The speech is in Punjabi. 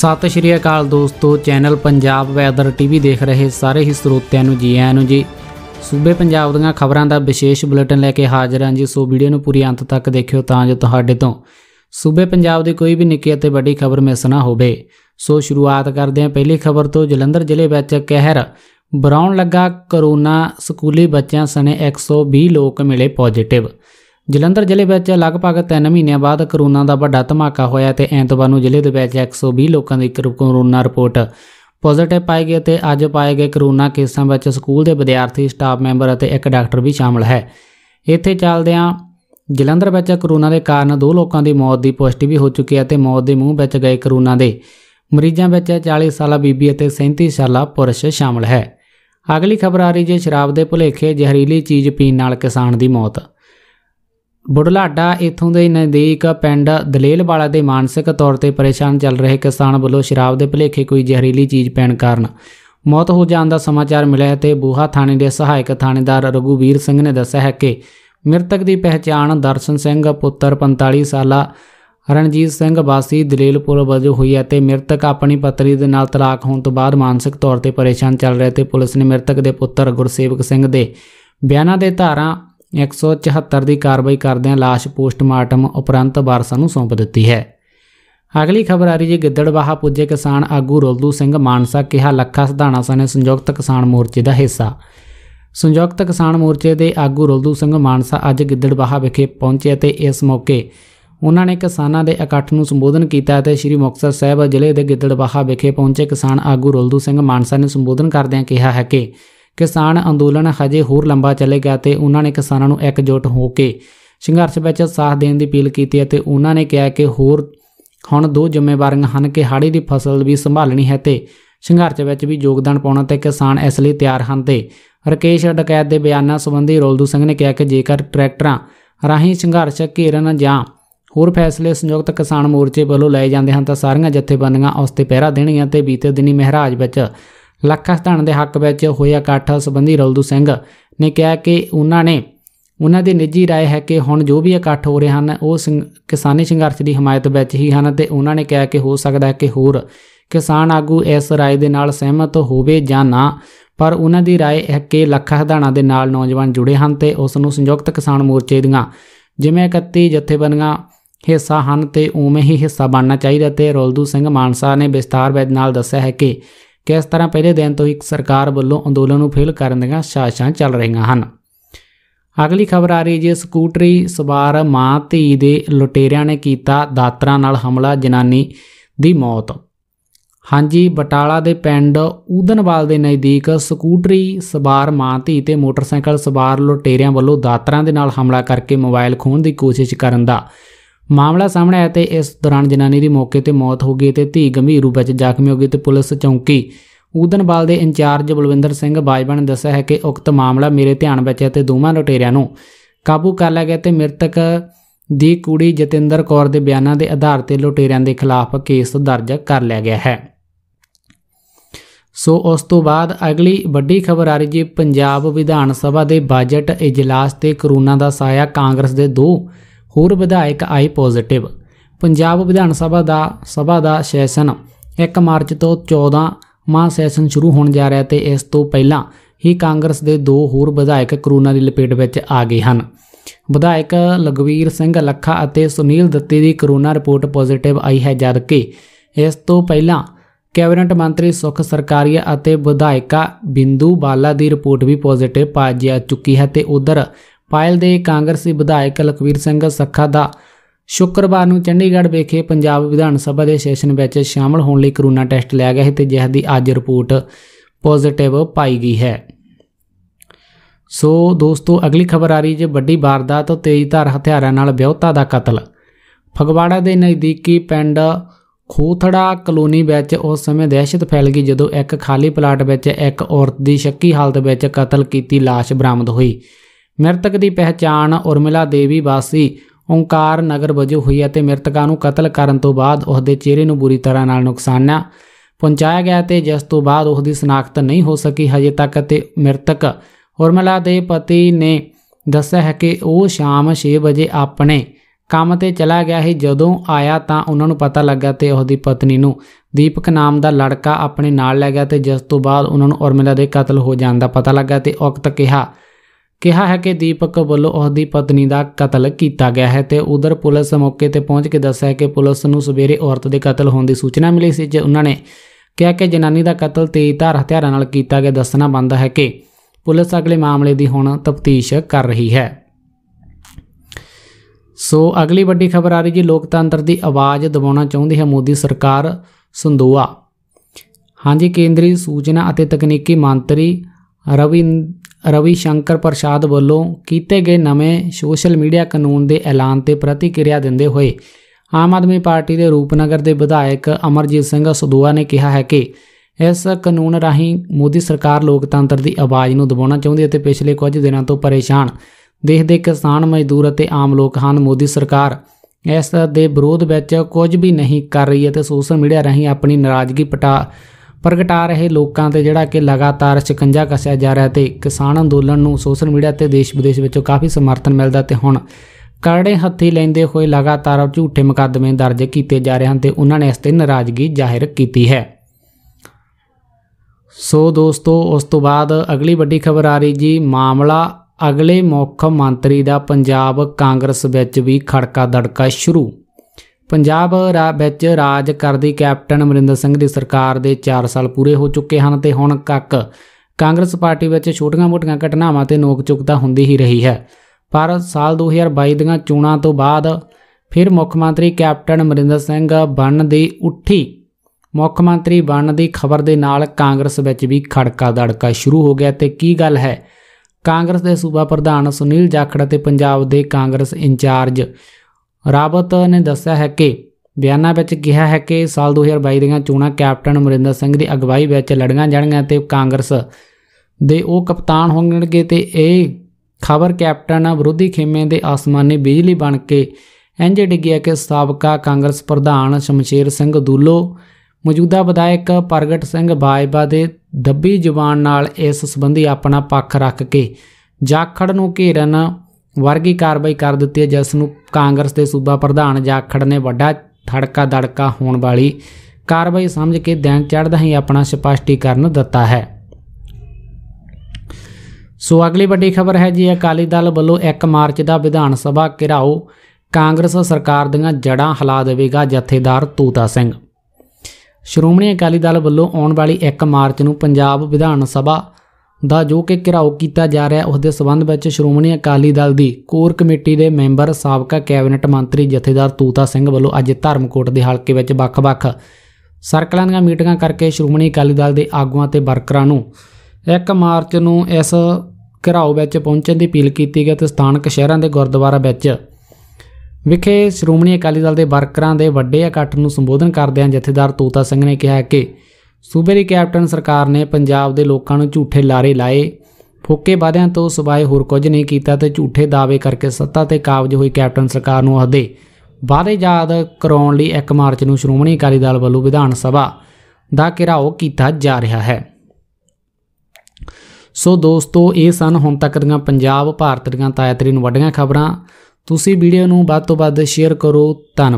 ਸਤਿ ਸ਼੍ਰੀ ਅਕਾਲ ਦੋਸਤੋ ਚੈਨਲ ਪੰਜਾਬ ਵੈਦਰ ਟੀਵੀ ਦੇਖ ਰਹੇ ਸਾਰੇ ਹੀ ਸਰੋਤਿਆਂ ਨੂੰ ਜੀ ਆਇਆਂ ਨੂੰ ਜੀ ਸੂਬੇ ਪੰਜਾਬ ਦੀਆਂ ਖਬਰਾਂ ਦਾ ਵਿਸ਼ੇਸ਼ ਬੁਲੇਟਿਨ ਲੈ ਕੇ ਹਾਜ਼ਰ ਹਾਂ ਜੀ ਸੋ ਵੀਡੀਓ ਨੂੰ ਪੂਰੀ ਅੰਤ ਤੱਕ ਦੇਖਿਓ ਤਾਂ ਜੋ ਤੁਹਾਡੇ ਤੋਂ ਸੂਬੇ ਪੰਜਾਬ ਦੀ ਕੋਈ ਵੀ ਨਿੱਕੀ ਅਤੇ ਵੱਡੀ ਖਬਰ ਮਿਸ ਨਾ ਹੋਵੇ ਸੋ ਸ਼ੁਰੂਆਤ ਕਰਦੇ ਹਾਂ ਪਹਿਲੀ ਖਬਰ ਤੋਂ ਜਲੰਧਰ ਜ਼ਿਲ੍ਹੇ ਵਿੱਚ ਕਹਿਰ ਬਰਾਉਣ ਲੱਗਾ ਕਰੋਨਾ ਸਕੂਲੀ ਬੱਚਿਆਂ ਸਣੇ 120 ਲੋਕ ਮਿਲੇ ਪੋਜ਼ਿਟਿਵ ਜਲੰਧਰ ਜ਼ਿਲ੍ਹੇ ਵਿੱਚ ਲਗਭਗ 3 ਮਹੀਨਿਆਂ ਬਾਅਦ ਕਰੋਨਾ ਦਾ ਵੱਡਾ ਧਮਾਕਾ ਹੋਇਆ ਤੇ ਐਤਵਾਰ ਨੂੰ ਜ਼ਿਲ੍ਹੇ ਦੇ ਵਿੱਚ 120 ਲੋਕਾਂ ਦੀ ਕਰੋਨਾ ਰਿਪੋਰਟ ਪੋਜ਼ਿਟਿਵ ਪਾਏ ਗਏ ਤੇ ਅੱਜ ਪਾਏ ਗਏ ਕਰੋਨਾ ਕੇਸਾਂ ਵਿੱਚ ਸਕੂਲ ਦੇ ਵਿਦਿਆਰਥੀ ਸਟਾਫ ਮੈਂਬਰ ਅਤੇ ਇੱਕ ਡਾਕਟਰ ਵੀ ਸ਼ਾਮਲ ਹੈ ਇੱਥੇ ਚੱਲਦਿਆਂ ਜਲੰਧਰ ਵਿੱਚ ਕਰੋਨਾ ਦੇ ਕਾਰਨ ਦੋ ਲੋਕਾਂ ਦੀ ਮੌਤ ਦੀ ਪੁਸ਼ਟੀ ਵੀ ਹੋ ਚੁੱਕੀ ਹੈ ਤੇ ਮੌਤ ਦੇ ਮੂੰਹ ਵਿੱਚ ਗਏ ਕਰੋਨਾ ਦੇ ਮਰੀਜ਼ਾਂ ਵਿੱਚ 40 ਸਾਲਾ ਬੀਬੀ ਅਤੇ 37 ਸਾਲਾ ਪੁਰਸ਼ ਸ਼ਾਮਲ ਹੈ ਅਗਲੀ ਖਬਰ ਆ ਰਹੀ ਜੇ ਸ਼ਰਾਬ ਦੇ ਭੁਲੇਖੇ ਜ਼ਹਿਰੀਲੀ ਚੀਜ਼ ਪੀਣ ਨਾਲ ਕਿਸਾਨ ਦੀ ਮੌਤ ਬੁਢਲਾਡਾ ਇਥੋਂ ਦੇ ਨਜ਼ਦੀਕ ਪਿੰਡ ਦਲੇਲਵਾਲਾ ਦੇ ਮਾਨਸਿਕ ਤੌਰ ਤੇ ਪਰੇਸ਼ਾਨ ਚੱਲ ਰਹੇ ਕਿਸਾਨ ਵੱਲੋਂ ਸ਼ਰਾਬ ਦੇ ਭਲੇਖੇ ਕੋਈ ਜ਼ਹਿਰੀਲੀ ਚੀਜ਼ ਪੈਣ ਕਾਰਨ ਮੌਤ ਹੋ ਜਾਣ ਦਾ ਸਮਾਚਾਰ ਮਿਲਿਆ ਤੇ ਬੂਹਾ ਥਾਣੇ ਦੇ ਸਹਾਇਕ ਥਾਣੇਦਾਰ ਰਗੂਵੀਰ ਸਿੰਘ ਨੇ ਦੱਸਿਆ ਹੈ ਕਿ ਮ੍ਰਿਤਕ ਦੀ ਪਹਿਚਾਣ ਦਰਸ਼ਨ ਸਿੰਘ ਪੁੱਤਰ 45 ਸਾਲਾ ਰਣਜੀਤ ਸਿੰਘ ਵਾਸੀ ਦਲੇਲਪੁਰ ਵਜੋਂ ਹੋਈ ਹੈ ਤੇ ਮ੍ਰਿਤਕ ਆਪਣੀ ਪਤਨੀ ਦੇ ਨਾਲ ਤਲਾਕ ਹੋਣ ਤੋਂ ਬਾਅਦ ਮਾਨਸਿਕ ਤੌਰ ਤੇ ਪਰੇਸ਼ਾਨ ਚੱਲ ਰਿਹਾ ਤੇ ਪੁਲਿਸ ਨੇ ਮ੍ਰਿਤਕ ਦੇ ਪੁੱਤਰ ਗੁਰਸੇਵਕ ਸਿੰਘ ਦੇ ਬਿਆਨਾਂ ਦੇ ਧਾਰਾ 174 ਦੀ ਕਾਰਵਾਈ ਕਰਦਿਆਂ লাশ ਪੋਸਟਮਾਰਟਮ ਉਪਰੰਤ ਵਾਰਸਾਂ ਨੂੰ ਸੌਂਪ ਦਿੱਤੀ ਹੈ ਅਗਲੀ ਖਬਰ ਆ ਰਹੀ ਜੀ ਗਿੱਦੜਵਾਹਾ ਪੁੱਜੇ ਕਿਸਾਨ ਆਗੂ ਰੋਲਦੂ ਸਿੰਘ ਮਾਨਸਾ ਕਿਹਾ ਲੱਖਾ ਸਧਾਣਾ ਸਨੇ ਸੰਯੁਕਤ ਕਿਸਾਨ ਮੋਰਚੇ ਦਾ ਹਿੱਸਾ ਸੰਯੁਕਤ ਕਿਸਾਨ ਮੋਰਚੇ ਦੇ ਆਗੂ ਰੋਲਦੂ ਸਿੰਘ ਮਾਨਸਾ ਅੱਜ ਗਿੱਦੜਵਾਹਾ ਵਿਖੇ ਪਹੁੰਚੇ ਅਤੇ ਇਸ ਮੌਕੇ ਉਹਨਾਂ ਨੇ ਕਿਸਾਨਾਂ ਦੇ ਇਕੱਠ ਨੂੰ ਸੰਬੋਧਨ ਕੀਤਾ ਅਤੇ ਸ੍ਰੀ ਮੁਕਤਸਰ ਸਾਹਿਬ ਜ਼ਿਲ੍ਹੇ ਦੇ ਗਿੱਦੜਵਾਹਾ ਵਿਖੇ ਪਹੁੰਚੇ ਕਿਸਾਨ ਆਗੂ ਰੋਲਦੂ ਸਿੰਘ ਮਾਨਸਾ ਨੇ ਸੰਬੋਧਨ ਕਰਦਿਆਂ ਕਿਹਾ ਹੈ ਕਿ ਕਿਸਾਨ ਅੰਦੋਲਨ ਹਜੇ ਹੋਰ ਲੰਬਾ ਚੱਲੇਗਾ ਤੇ ਉਹਨਾਂ ਨੇ ਕਿਸਾਨਾਂ ਨੂੰ ਇਕਜੁੱਟ ਹੋ ਕੇ ਸੰਘਰਸ਼ ਵਿੱਚ ਸਾਥ ਦੇਣ ਦੀ ਅਪੀਲ ਕੀਤੀ ਅਤੇ ਉਹਨਾਂ ਨੇ ਕਿਹਾ ਕਿ ਹੋਰ ਹੁਣ ਦੋ ਜ਼ਿੰਮੇਵਾਰੀਆਂ ਹਨ ਕਿ ਹਾੜੀ ਦੀ ਫਸਲ ਵੀ ਸੰਭਾਲਣੀ ਹੈ ਤੇ ਸੰਘਰਸ਼ ਵਿੱਚ ਵੀ ਯੋਗਦਾਨ ਪਾਉਣਾ ਤੇ ਕਿਸਾਨ ਇਸ ਲਈ ਤਿਆਰ ਹਨ ਤੇ ਰਕੇਸ਼ ਡਕੈਤ ਦੇ ਬਿਆਨਾਂ ਸੰਬੰਧੀ ਰੋਲਦੂ ਸਿੰਘ ਨੇ ਕਿਹਾ ਕਿ ਜੇਕਰ ਟਰੈਕਟਰਾਂ ਰਾਹੀਂ ਸੰਘਰਸ਼ ਘੇਰਨ ਜਾਂ ਹੋਰ ਫੈਸਲੇ ਸੰਯੁਕਤ ਕਿਸਾਨ ਮੋਰਚੇ ਵੱਲੋਂ ਲਏ ਜਾਂਦੇ ਹਨ ਤਾਂ ਸਾਰੀਆਂ ਜਥੇਬੰਦੀਆਂ ਉਸ ਤੇ ਪਹਿਰਾ ਦੇਣਗੀਆਂ ਤੇ ਬੀਤੇ ਦਿਨੀ ਮਹਿਰਾਜ ਵਿੱਚ ਲੱਖਾ ਸਧਾਰਨ ਦੇ ਹੱਕ ਵਿੱਚ ਹੋਇਆ ਇਕੱਠ ਸੰਬੰਧੀ ਰਲਦੂ ਸਿੰਘ ਨੇ ਕਿਹਾ ਕਿ ਉਹਨਾਂ ਨੇ ਉਹਨਾਂ ਦੀ ਨਿੱਜੀ رائے ਹੈ ਕਿ ਹੁਣ ਜੋ ਵੀ ਇਕੱਠ ਹੋ ਰਹੇ ਹਨ ਉਹ ਕਿਸਾਨੀ ਸੰਘਰਸ਼ ਦੀ ਹਮਾਇਤ ਵਿੱਚ ਹੀ ਹਨ ਤੇ ਉਹਨਾਂ ਨੇ ਕਿਹਾ ਕਿ ਹੋ ਸਕਦਾ ਹੈ ਕਿ ਹੋਰ ਕਿਸਾਨ ਆਗੂ ਇਸ رائے ਦੇ ਨਾਲ ਸਹਿਮਤ ਹੋਵੇ ਜਾਂ ਨਾ ਪਰ ਉਹਨਾਂ ਦੀ رائے ਹੈ ਕਿ ਲੱਖਾ ਹਦਾਣਾ ਦੇ ਨਾਲ ਨੌਜਵਾਨ ਜੁੜੇ ਹਨ ਤੇ ਉਸ ਨੂੰ ਸੰਯੁਕਤ ਕਿਸਾਨ ਮੋਰਚੇ ਦੀਆਂ ਜਿਵੇਂ 31 ਜਥੇਬੰਦੀਆਂ ਹਿੱਸਾ ਹਨ ਤੇ ਉਵੇਂ ਹੀ ਹਿੱਸਾ ਬਣਨਾ ਚਾਹੀਦਾ ਤੇ ਰੋਲਦੂ ਸਿੰਘ ਮਾਨਸਾ ਨੇ ਵਿਸਤਾਰ ਵਿੱਚ ਨਾਲ ਦੱਸਿਆ ਹੈ ਕਿ ਕਿਸ ਤਰ੍ਹਾਂ ਪਹਿਲੇ ਦਿਨ ਤੋਂ ਹੀ ਸਰਕਾਰ ਵੱਲੋਂ ਅੰਦੋਲਨ ਨੂੰ ਫੇਲ ਕਰਨ ਦੀਆਂ ਸਾਜ਼ਿਸ਼ਾਂ ਚੱਲ ਰਹੀਆਂ ਹਨ ਅਗਲੀ ਖਬਰ ਆ ਰਹੀ ਜੀ ਸਕੂਟਰੀ ਸਵਾਰ ਮਾਂ ਧੀ ਦੇ ਲੁਟੇਰਿਆਂ ਨੇ ਕੀਤਾ ਦਾਤਰਾ ਨਾਲ ਹਮਲਾ ਜਨਾਨੀ ਦੀ ਮੌਤ ਹਾਂਜੀ ਬਟਾਲਾ ਦੇ ਪਿੰਡ ਉਦਨਵਾਲ ਦੇ ਨਜ਼ਦੀਕ ਸਕੂਟਰੀ ਸਵਾਰ ਮਾਂ ਧੀ ਤੇ ਮੋਟਰਸਾਈਕਲ ਸਵਾਰ ਲੁਟੇਰਿਆਂ ਵੱਲੋਂ ਦਾਤਰਾ ਦੇ ਨਾਲ ਹਮਲਾ ਕਰਕੇ ਮੋਬਾਈਲ ਖੋਹਣ ਦੀ ਕੋਸ਼ਿਸ਼ ਕਰਨ ਦਾ ਮਾਮਲਾ ਸਾਹਮਣੇ ਆਇਆ ਤੇ ਇਸ ਦੌਰਾਨ ਜਨਾਨੀ ਦੀ ਮੌਕੇ ਤੇ ਮੌਤ ਹੋ ਗਈ ਤੇ ਧੀ ਗੰਭੀਰ ਰੂਪ ਵਿੱਚ ਜ਼ਖਮੀ ਹੋ ਗਈ ਤੇ ਪੁਲਿਸ ਚੌਂਕੀ ਉਦਨਵਾਲ ਦੇ ਇੰਚਾਰਜ ਬਲਵਿੰਦਰ ਸਿੰਘ ਬਾਜਵਾਨ ਨੇ ਦੱਸਿਆ ਹੈ ਕਿ ਉਕਤ ਮਾਮਲਾ ਮੇਰੇ ਧਿਆਨ ਵਿੱਚ ਹੈ ਤੇ ਦੋਵਾਂ ਲੁਟੇਰਿਆਂ ਨੂੰ ਕਾਬੂ ਕਰ ਲਿਆ ਗਿਆ ਤੇ ਮ੍ਰਿਤਕ ਦੀ ਕੁੜੀ ਜਤਿੰਦਰ ਕੌਰ ਦੇ ਬਿਆਨਾਂ ਦੇ ਆਧਾਰ ਤੇ ਲੁਟੇਰਿਆਂ ਦੇ ਖਿਲਾਫ ਕੇਸ ਦਰਜ ਕਰ ਲਿਆ ਗਿਆ ਹੈ ਸੋ ਉਸ ਤੋਂ ਬਾਅਦ ਅਗਲੀ ਵੱਡੀ ਖਬਰ ਆ ਰਹੀ ਜੀ ਪੰਜਾਬ ਵਿਧਾਨ ਸਭਾ ਦੇ ਬਜਟ ਇਜਲਾਸ ਤੇ ਕਰੋਨਾ ਦਾ ਸਾਇਆ ਕਾਂਗਰਸ ਦੇ ਦੋ ਹੋਰ ਵਿਧਾਇਕ ਆਏ ਪੋਜ਼ਿਟਿਵ ਪੰਜਾਬ ਵਿਧਾਨ ਸਭਾ ਦਾ ਸਭਾ ਦਾ ਸੈਸ਼ਨ 1 ਮਾਰਚ ਤੋਂ 14 ਮਾਹ ਸੈਸ਼ਨ ਸ਼ੁਰੂ ਹੋਣ ਜਾ ਰਿਹਾ ਤੇ ਇਸ ਤੋਂ ਪਹਿਲਾਂ ਹੀ ਕਾਂਗਰਸ ਦੇ ਦੋ ਹੋਰ ਵਿਧਾਇਕ ਕਰੋਨਾ ਦੀ ਲਪੇਟ ਵਿੱਚ ਆ ਗਏ ਹਨ ਵਿਧਾਇਕ ਲਗਵੀਰ ਸਿੰਘ ਲੱਖਾ ਅਤੇ ਸੁਨੀਲ ਦੱਤੀ ਦੀ ਕਰੋਨਾ ਰਿਪੋਰਟ ਪੋਜ਼ਿਟਿਵ ਆਈ ਹੈ ਜਦਕਿ ਇਸ ਤੋਂ ਪਹਿਲਾਂ ਕੈਬਨਿਟ ਮੰਤਰੀ ਸੁਖ ਸਰਕਾਰੀ ਅਤੇ ਵਿਧਾਇਕਾ ਬਿੰਦੂ ਬਾਲਾ ਦੀ ਰਿਪੋਰਟ ਵੀ ਪੋਜ਼ਿਟਿਵ ਜਾ ਚੁੱਕੀ ਹੈ ਤੇ ਉਧਰ ਪਾਇਲ ਦੇ ਕਾਂਗਰਸੀ ਵਿਧਾਇਕ ਲਖਵੀਰ ਸਿੰਘ ਸੱਖਾ ਦਾ ਸ਼ੁੱਕਰਵਾਰ ਨੂੰ ਚੰਡੀਗੜ੍ਹ ਵਿਖੇ ਪੰਜਾਬ ਵਿਧਾਨ ਸਭਾ ਦੇ ਸੈਸ਼ਨ ਵਿੱਚ ਸ਼ਾਮਲ ਹੋਣ ਲਈ ਕਰੋਨਾ ਟੈਸਟ ਲਿਆ ਗਿਆ ਹੈ ਤੇ ਜਿਸ ਦੀ ਅੱਜ ਰਿਪੋਰਟ ਪੋਜ਼ਿਟਿਵ ਪਾਈ ਗਈ ਹੈ ਸੋ ਦੋਸਤੋ ਅਗਲੀ ਖਬਰ ਆ ਰਹੀ ਜੇ ਵੱਡੀ ਵਾਰਦਾਤ ਧਾਰ ਹਥਿਆਰਾਂ ਨਾਲ ਵਿਅਹਤਾ ਦਾ ਕਤਲ ਫਗਵਾੜਾ ਦੇ ਨਜ਼ਦੀਕੀ ਪਿੰਡ ਖੋਥੜਾ ਕਲੋਨੀ ਵਿੱਚ ਉਸ ਸਮੇਂ ਦਹਿਸ਼ਤ ਫੈਲ ਗਈ ਜਦੋਂ ਇੱਕ ਖਾਲੀ ਪਲਾਟ ਵਿੱਚ ਇੱਕ ਔਰਤ ਦੀ ਸ਼ੱਕੀ ਹਾਲਤ ਵਿੱਚ ਕਤਲ ਕੀਤੀ ਲਾਸ਼ ਬਰਾਮਦ ਹੋਈ ਮ੍ਰਿਤਕ ਦੀ ਪਹਿਚਾਣ ਉਰਮਿਲਾ ਦੇਵੀ ਵਾਸੀ ਓੰਕਾਰ ਨਗਰ ਵਜੋਂ ਹੋਈ ਅਤੇ ਮ੍ਰਿਤਕਾਂ ਨੂੰ ਕਤਲ ਕਰਨ ਤੋਂ ਬਾਅਦ ਉਸ ਦੇ ਚਿਹਰੇ ਨੂੰ ਬੁਰੀ ਤਰ੍ਹਾਂ ਨਾਲ ਨੁਕਸਾਨਿਆ ਪਹੁੰਚਾਇਆ ਗਿਆ ਤੇ ਜਿਸ ਤੋਂ ਬਾਅਦ ਉਸ ਦੀ ਸਨਾਖਤ ਨਹੀਂ ਹੋ ਸਕੀ ਹਜੇ ਤੱਕ ਤੇ ਮ੍ਰਿਤਕ ਉਰਮਿਲਾ ਦੇ ਪਤੀ ਨੇ ਦੱਸਿਆ ਹੈ ਕਿ ਉਹ ਸ਼ਾਮ 6 ਵਜੇ ਆਪਣੇ ਕੰਮ ਤੇ ਚਲਾ ਗਿਆ ਸੀ ਜਦੋਂ ਆਇਆ ਤਾਂ ਉਹਨਾਂ ਨੂੰ ਪਤਾ ਲੱਗਾ ਤੇ ਉਸ ਦੀ ਪਤਨੀ ਨੂੰ ਦੀਪਕ ਨਾਮ ਦਾ ਲੜਕਾ ਆਪਣੇ ਨਾਲ ਲੈ ਗਿਆ ਤੇ ਜਿਸ ਤੋਂ ਬਾਅਦ ਉਹਨਾਂ ਨੂੰ ਉਰਮਿਲਾ ਦੇ ਕਤਲ ਹੋ ਜਾਣ ਦਾ ਪਤਾ ਲੱਗਾ ਤੇ ਉਕਤ ਕਿਹਾ ਕਿਹਾ ਹੈ ਕਿ ਦੀਪਕ ਵੱਲੋਂ ਉਹਦੀ ਪਤਨੀ ਦਾ ਕਤਲ ਕੀਤਾ ਗਿਆ ਹੈ ਤੇ ਉਧਰ ਪੁਲਿਸ ਮੌਕੇ ਤੇ ਪਹੁੰਚ ਕੇ ਦੱਸਿਆ ਕਿ ਪੁਲਿਸ ਨੂੰ ਸਵੇਰੇ ਔਰਤ ਦੇ ਕਤਲ ਹੋਣ ਦੀ ਸੂਚਨਾ ਮਿਲੀ ਸੀ ਜੇ ਉਹਨਾਂ ਨੇ ਕਿਹਾ ਕਿ ਜਨਾਨੀ ਦਾ ਕਤਲ ਧਾਰ ਹਥਿਆਰਾਂ ਨਾਲ ਕੀਤਾ ਗਿਆ ਦੱਸਣਾ ਬੰਦ ਹੈ ਕਿ ਪੁਲਿਸ ਅਗਲੇ ਮਾਮਲੇ ਦੀ ਹੁਣ ਤਫਤੀਸ਼ ਕਰ ਰਹੀ ਹੈ ਸੋ ਅਗਲੀ ਵੱਡੀ ਖਬਰ ਆ ਰਹੀ ਜੀ ਲੋਕਤੰਤਰ ਦੀ ਆਵਾਜ਼ ਦਬਾਉਣਾ ਚਾਹੁੰਦੀ ਹੈ ਮੋਦੀ ਸਰਕਾਰ ਸੰਦੋਆ ਹਾਂਜੀ ਕੇਂਦਰੀ ਸੂਚਨਾ ਅਤੇ ਤਕਨੀਕੀ ਮੰਤਰੀ ਰਵਿੰਦ ਰਵੀ ਸ਼ੰਕਰ ਪ੍ਰਸ਼ਾਦ ਵੱਲੋਂ ਕੀਤੇ ਗਏ ਨਵੇਂ ਸੋਸ਼ਲ ਮੀਡੀਆ ਕਾਨੂੰਨ ਦੇ ਐਲਾਨ ਤੇ ਪ੍ਰਤੀਕਿਰਿਆ ਦਿੰਦੇ ਹੋਏ ਆਮ ਆਦਮੀ ਪਾਰਟੀ ਦੇ ਰੂਪਨਗਰ ਦੇ ਵਿਧਾਇਕ ਅਮਰਜੀਤ ਸਿੰਘ ਸਦੂਆ ਨੇ ਕਿਹਾ ਹੈ ਕਿ ਇਸ ਕਾਨੂੰਨ ਰਾਹੀਂ ਮੋਦੀ ਸਰਕਾਰ ਲੋਕਤੰਤਰ ਦੀ ਆਵਾਜ਼ ਨੂੰ ਦਬਾਉਣਾ ਚਾਹੁੰਦੀ ਹੈ ਤੇ ਪਿਛਲੇ ਕੁਝ ਦਿਨਾਂ ਤੋਂ ਪਰੇਸ਼ਾਨ ਦੇਖਦੇ ਕਿਸਾਨ ਮਜ਼ਦੂਰ ਅਤੇ ਆਮ ਲੋਕ ਹਨ ਮੋਦੀ ਸਰਕਾਰ ਇਸ ਦੇ ਵਿਰੋਧ ਵਿੱਚ ਕੁਝ ਵੀ ਨਹੀਂ ਕਰ ਰਹੀ ਹੈ ਤੇ ਸੋਸ਼ਲ ਮੀਡੀਆ ਰਾਹੀਂ ਆਪਣੀ ਨਾਰਾਜ਼ਗੀ ਪਟਾ ਪ੍ਰਗਟਾ ਰਹੇ ਲੋਕਾਂ ਤੇ ਜਿਹੜਾ ਕਿ ਲਗਾਤਾਰ ਸ਼ਿਕੰਜਾ ਕੱਸਿਆ ਜਾ ਰਿਹਾ ਤੇ ਕਿਸਾਨ ਅੰਦੋਲਨ ਨੂੰ ਸੋਸ਼ਲ ਮੀਡੀਆ ਤੇ ਦੇਸ਼ ਵਿਦੇਸ਼ ਵਿੱਚੋਂ ਕਾਫੀ ਸਮਰਥਨ ਮਿਲਦਾ ਤੇ ਹੁਣ ਕਾੜੇ ਹੱਥੀ ਲੈਂਦੇ ਹੋਏ ਲਗਾਤਾਰ ਝੂਠੇ ਮੁਕੱਦਮੇ ਦਰਜ ਕੀਤੇ ਜਾ ਰਹੇ ਹਨ ਤੇ ਉਹਨਾਂ ਨੇ ਇਸ ਤੇ ਨਾਰਾਜ਼ਗੀ ਜ਼ਾਹਿਰ ਕੀਤੀ ਹੈ ਸੋ ਦੋਸਤੋ ਉਸ ਤੋਂ ਬਾਅਦ ਅਗਲੀ ਵੱਡੀ ਖਬਰ ਆ ਰਹੀ ਜੀ ਮਾਮਲਾ ਅਗਲੇ ਮੁੱਖ ਮੰਤਰੀ ਦਾ ਪੰਜਾਬ ਕਾਂਗਰਸ ਵਿੱਚ ਵੀ ਖੜਕਾ ਦੜਕਾ ਸ਼ੁਰੂ ਪੰਜਾਬ ਵਿੱਚ ਰਾਜ ਕਰਦੀ ਕੈਪਟਨ ਅਮਰਿੰਦਰ ਸਿੰਘ ਦੀ ਸਰਕਾਰ ਦੇ 4 ਸਾਲ ਪੂਰੇ ਹੋ ਚੁੱਕੇ ਹਨ ਤੇ ਹੁਣ ਤੱਕ ਕਾਂਗਰਸ ਪਾਰਟੀ ਵਿੱਚ ਛੋਟੀਆਂ-ਮੋਟੀਆਂ ਘਟਨਾਵਾਂ ਤੇ ਨੋਕ-ਝੁਕ ਤਾਂ ਹੁੰਦੀ ਹੀ ਰਹੀ ਹੈ ਪਰ ਸਾਲ 2022 ਦੀਆਂ ਚੋਣਾਂ ਤੋਂ ਬਾਅਦ ਫਿਰ ਮੁੱਖ ਮੰਤਰੀ ਕੈਪਟਨ ਅਮਰਿੰਦਰ ਸਿੰਘ ਬਣਨ ਦੀ ਉੱਠੀ ਮੁੱਖ ਮੰਤਰੀ ਬਣਨ ਦੀ ਖਬਰ ਦੇ ਨਾਲ ਕਾਂਗਰਸ ਵਿੱਚ ਵੀ ਖੜਕਾ ਦੜਕਾ ਸ਼ੁਰੂ ਹੋ ਗਿਆ ਤੇ ਕੀ ਗੱਲ ਹੈ ਕਾਂਗਰਸ ਦੇ ਸੂਬਾ ਪ੍ਰਧਾਨ ਸੁਨੀਲ ਜਾਖੜ ਅਤੇ ਪੰਜਾਬ ਦੇ ਕਾਂਗਰਸ ਇੰਚਾਰਜ ਰਾਵਤ ਨੇ ਦੱਸਿਆ ਹੈ ਕਿ ਬਿਆਨਾਂ ਵਿੱਚ ਕਿਹਾ ਹੈ ਕਿ ਸਾਲ 2022 ਦੀਆਂ ਚੋਣਾਂ ਕੈਪਟਨ ਅਮਰਿੰਦਰ ਸਿੰਘ ਦੀ ਅਗਵਾਈ ਵਿੱਚ ਲੜੀਆਂ ਜਾਣਗੀਆਂ ਤੇ ਕਾਂਗਰਸ ਦੇ ਉਹ ਕਪਤਾਨ ਹੋਣਗੇ ਤੇ ਇਹ ਖਬਰ ਕੈਪਟਨ ਵਿਰੋਧੀ ਖੇਮੇ ਦੇ ਆਸਮਾਨੀ ਬਿਜਲੀ ਬਣ ਕੇ ਇੰਜ ਡਿੱਗਿਆ ਕਿ ਸਾਬਕਾ ਕਾਂਗਰਸ ਪ੍ਰਧਾਨ ਸ਼ਮਸ਼ੇਰ ਸਿੰਘ ਦੂਲੋ ਮੌਜੂਦਾ ਵਿਧਾਇਕ ਪ੍ਰਗਟ ਸਿੰਘ ਬਾਇਬਾ ਦੇ ਦੱਬੀ ਜ਼ੁਬਾਨ ਨਾਲ ਇਸ ਸੰਬੰਧੀ ਆਪਣਾ ਪੱਖ ਰੱਖ ਕੇ ਜਾਖੜ ਨੂੰ ਘੇਰਨ ਵਰਗੀ ਕਾਰਵਾਈ ਕਰ ਦਿੱਤੀ ਹੈ ਜਿਸ ਨੂੰ ਕਾਂਗਰਸ ਦੇ ਸੂਬਾ ਪ੍ਰਧਾਨ ਜਾਖੜ ਨੇ ਵੱਡਾ ਥੜਕਾ ਦੜਕਾ ਹੋਣ ਵਾਲੀ ਕਾਰਵਾਈ ਸਮਝ ਕੇ ਦਿਨ ਚੜ੍ਹਦਾ ਹੀ ਆਪਣਾ ਸਪਸ਼ਟੀਕਰਨ ਦਿੱਤਾ ਹੈ ਸੋ ਅਗਲੀ ਵੱਡੀ ਖਬਰ ਹੈ ਜੀ ਅਕਾਲੀ ਦਲ ਵੱਲੋਂ 1 ਮਾਰਚ ਦਾ ਵਿਧਾਨ ਸਭਾ ਘਿਰਾਓ ਕਾਂਗਰਸ ਸਰਕਾਰ ਦੀਆਂ ਜੜਾਂ ਹਿਲਾ ਦੇਵੇਗਾ ਜਥੇਦਾਰ ਤੂਤਾ ਸਿੰਘ ਸ਼੍ਰੋਮਣੀ ਅਕਾਲੀ ਦਲ ਵੱਲੋਂ ਆਉਣ ਵਾਲੀ 1 ਮਾਰਚ ਨੂੰ ਪੰਜਾਬ ਵਿਧਾਨ ਸਭਾ ਦਾ ਜੋ ਕਿ ਘਿਰਾਓ ਕੀਤਾ ਜਾ ਰਿਹਾ ਉਸ ਦੇ ਸਬੰਧ ਵਿੱਚ ਸ਼੍ਰੋਮਣੀ ਅਕਾਲੀ ਦਲ ਦੀ ਕੋਰ ਕਮੇਟੀ ਦੇ ਮੈਂਬਰ ਸਾਬਕਾ ਕੈਬਨਿਟ ਮੰਤਰੀ ਜਥੇਦਾਰ ਤੂਤਾ ਸਿੰਘ ਵੱਲੋਂ ਅੱਜ ਧਰਮਕੋਟ ਦੇ ਹਲਕੇ ਵਿੱਚ ਵੱਖ-ਵੱਖ ਸਰਕਲਾਂ ਦੀਆਂ ਮੀਟਿੰਗਾਂ ਕਰਕੇ ਸ਼੍ਰੋਮਣੀ ਅਕਾਲੀ ਦਲ ਦੇ ਆਗੂਆਂ ਤੇ ਵਰਕਰਾਂ ਨੂੰ 1 ਮਾਰਚ ਨੂੰ ਇਸ ਘਿਰਾਓ ਵਿੱਚ ਪਹੁੰਚਣ ਦੀ ਅਪੀਲ ਕੀਤੀ ਗਈ ਤੇ ਸਥਾਨਕ ਸ਼ਹਿਰਾਂ ਦੇ ਗੁਰਦੁਆਰਾ ਵਿੱਚ ਵਿਖੇ ਸ਼੍ਰੋਮਣੀ ਅਕਾਲੀ ਦਲ ਦੇ ਵਰਕਰਾਂ ਦੇ ਵੱਡੇ ਇਕੱਠ ਨੂੰ ਸੰਬੋਧਨ ਕਰਦਿਆਂ ਜਥੇਦਾਰ ਤੂਤਾ ਸਿੰਘ ਨੇ ਕਿਹਾ ਕਿ ਸੂਬੇ ਦੀ ਕੈਪਟਨ ਸਰਕਾਰ ਨੇ ਪੰਜਾਬ ਦੇ ਲੋਕਾਂ ਨੂੰ ਝੂਠੇ ਲਾਰੇ ਲਾਏ ਫੋਕੇ ਵਾਅਦਿਆਂ ਤੋਂ ਸਵਾਏ ਹੋਰ ਕੁਝ ਨਹੀਂ ਕੀਤਾ ਤੇ ਝੂਠੇ ਦਾਅਵੇ ਕਰਕੇ ਸੱਤਾ ਤੇ ਕਾਬਜ ਹੋਈ ਕੈਪਟਨ ਸਰਕਾਰ ਨੂੰ ਅਹਦੇ ਵਾਦੇ ਯਾਦ ਕਰਾਉਣ ਲਈ 1 ਮਾਰਚ ਨੂੰ ਸ਼੍ਰੋਮਣੀ ਅਕਾਲੀ ਦਲ ਵੱਲੋਂ ਵਿਧਾਨ ਸਭਾ ਦਾ ਘਿਰਾਓ ਕੀਤਾ ਜਾ ਰਿਹਾ ਹੈ ਸੋ ਦੋਸਤੋ ਇਹ ਸਨ ਹੁਣ ਤੱਕ ਦੀਆਂ ਪੰਜਾਬ ਭਾਰਤ ਦੀਆਂ ਤਾਇਤਰੀਨ ਵੱਡੀਆਂ ਖਬਰਾਂ ਤੁਸੀਂ ਵੀਡੀਓ ਨੂੰ ਵੱਧ ਤੋਂ ਵੱਧ ਸ਼ੇਅਰ ਕਰੋ ਧੰਨਵਾਦ